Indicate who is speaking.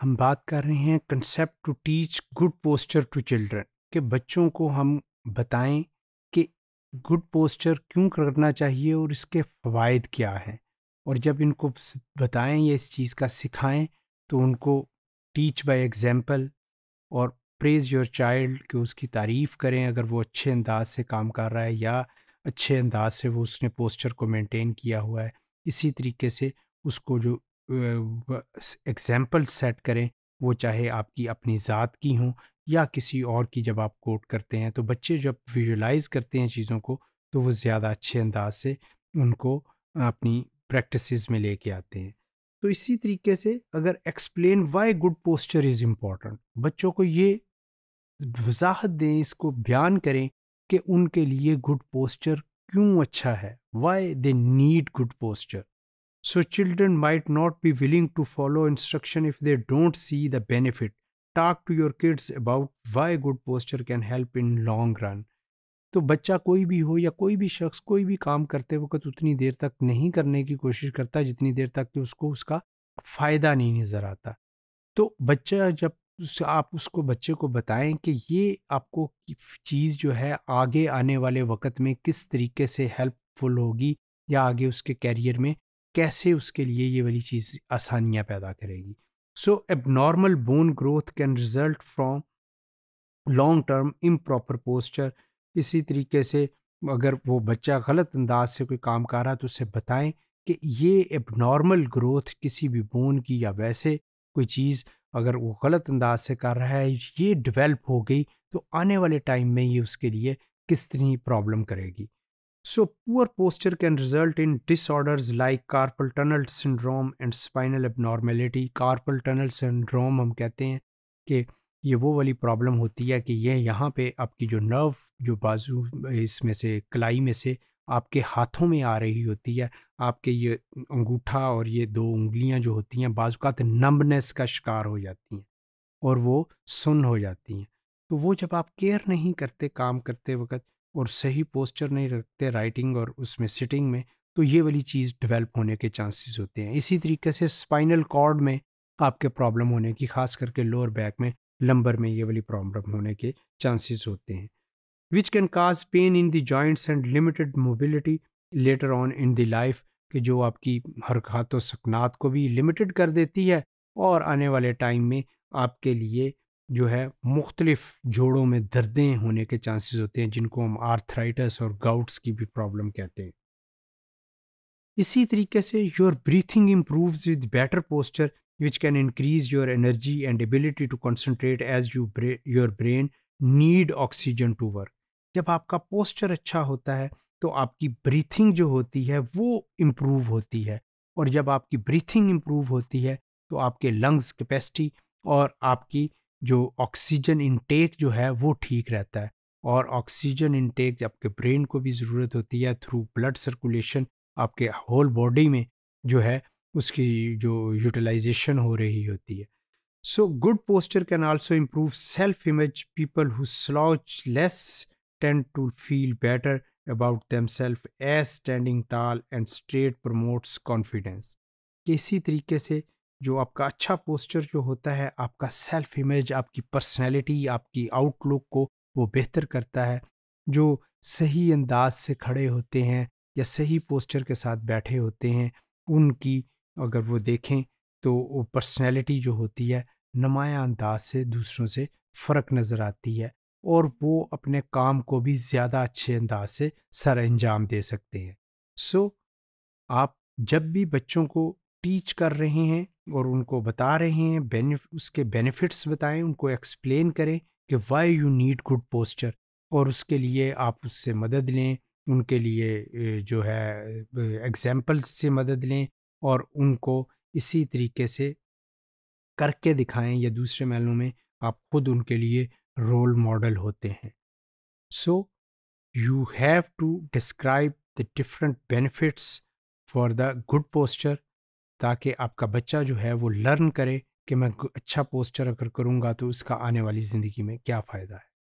Speaker 1: हम बात कर रहे हैं concept to teach good posture to children के बच्चों को हम बताएं कि गुड पोस्चर क्यों करना चाहिए और इसके फ़वाद क्या हैं और जब इनको बताएं या इस चीज़ का सिखाएं तो उनको टीच बाय एग्जांपल और प्रेज़ योर चाइल्ड कि उसकी तारीफ़ करें अगर वो अच्छे अंदाज से काम कर रहा है या अच्छे अंदाज से वो उसने पोस्चर को मेंटेन किया हुआ है इसी तरीके से उसको जो एग्ज़ाम्पल सेट करें वो चाहे आपकी अपनी ज़ात की हों या किसी और की जब आप कोट करते हैं तो बच्चे जब विजुलाइज़ करते हैं चीज़ों को तो वो ज़्यादा अच्छे अंदाज से उनको अपनी प्रैक्टिस में लेके आते हैं तो इसी तरीके से अगर explain why good posture is important बच्चों को ये वजाहत दें इसको बयान करें कि उनके लिए गुड पोस्चर क्यों अच्छा है why they need good posture So, children might not be willing to follow instruction if they don't see the benefit. Talk to your kids about why good posture can help in long run. तो बच्चा कोई भी हो या कोई भी शख्स कोई भी काम करते वक्त उतनी देर तक नहीं करने की कोशिश करता जितनी देर तक कि उसको उसका फ़ायदा नहीं नज़र आता तो बच्चा जब उस आप उसको बच्चे को बताएं कि ये आपको चीज़ जो है आगे आने वाले वक्त में किस तरीके से हेल्पफुल होगी या आगे उसके कैरियर में कैसे उसके लिए ये वाली चीज़ आसानियाँ पैदा करेगी so abnormal bone growth can result from long term improper posture इसी तरीके से अगर वो बच्चा गलत अंदाज से कोई काम कर रहा है तो उसे बताएं कि ये एबनॉर्मल ग्रोथ किसी भी बोन की या वैसे कोई चीज़ अगर वो गलत अंदाज से कर रहा है ये डिवेलप हो गई तो आने वाले टाइम में ये उसके लिए किस तरह प्रॉब्लम करेगी So, poor posture can result in disorders like carpal tunnel syndrome and spinal abnormality. Carpal tunnel syndrome हम कहते हैं कि ये वो वाली प्रॉब्लम होती है कि ये यहाँ पे आपकी जो नर्व जो बाजू इसमें से कलाई में से आपके हाथों में आ रही होती है आपके ये अंगूठा और ये दो उंगलियाँ जो होती हैं बाजूकात तो नंबनेस का शिकार हो जाती हैं और वो सुन हो जाती हैं तो वो जब आप केयर नहीं करते काम करते वक्त और सही पोस्चर नहीं रखते राइटिंग और उसमें सिटिंग में तो ये वाली चीज़ डेवलप होने के चांसेस होते हैं इसी तरीके से स्पाइनल कॉर्ड में आपके प्रॉब्लम होने की खास करके लोअर बैक में लंबर में ये वाली प्रॉब्लम होने के चांसेस होते हैं which can cause pain in the joints and limited mobility later on in the life कि जो आपकी हरकत सकनात को भी लिमिटेड कर देती है और आने वाले टाइम में आपके लिए जो है मुख्तलिफ जोड़ों में दर्दें होने के चांसेस होते हैं जिनको हम आर्थराइटस और गाउट्स की भी प्रॉब्लम कहते हैं इसी तरीके से your breathing improves with better posture which can increase your energy and ability to concentrate as you your brain need oxygen to work जब आपका पोस्चर अच्छा होता है तो आपकी ब्रीथिंग जो होती है वो इम्प्रूव होती है और जब आपकी ब्रीथिंग इम्प्रूव होती है तो आपके लंग्स कैपेसिटी और आपकी जो ऑक्सीजन इनटेक जो है वो ठीक रहता है और ऑक्सीजन इनटेक आपके ब्रेन को भी ज़रूरत होती है थ्रू ब्लड सर्कुलेशन आपके होल बॉडी में जो है उसकी जो यूटिलाइजेशन हो रही होती है so good posture can also improve self image people who slouch less tend to feel better about them self as standing tall and straight promotes confidence इसी तरीके से जो आपका अच्छा पोस्चर जो होता है आपका सेल्फ इमेज आपकी पर्सनैलिटी आपकी आउटलुक को वो बेहतर करता है जो सही अंदाज से खड़े होते हैं या सही पोस्चर के साथ बैठे होते हैं उनकी अगर वो देखें तो वो पर्सनैलिटी जो होती है नमाया अंदाज से दूसरों से फ़र्क नज़र आती है और वो अपने काम को भी ज़्यादा अच्छे अंदाज से सर अंजाम दे सकते हैं सो so, आप जब भी बच्चों को टीच कर रहे हैं और उनको बता रहे हैं बेनिफ उसके बेनिफिट्स बताएं उनको एक्सप्लेन करें कि why you need good posture और उसके लिए आप उससे मदद लें उनके लिए जो है एग्जाम्पल्स से मदद लें और उनको इसी तरीके से करके दिखाएं या दूसरे मैलों में आप खुद उनके लिए रोल मॉडल होते हैं so you have to describe the different benefits for the good posture ताकि आपका बच्चा जो है वो लर्न करे कि मैं अच्छा पोस्टर अगर करूँगा तो उसका आने वाली ज़िंदगी में क्या फ़ायदा है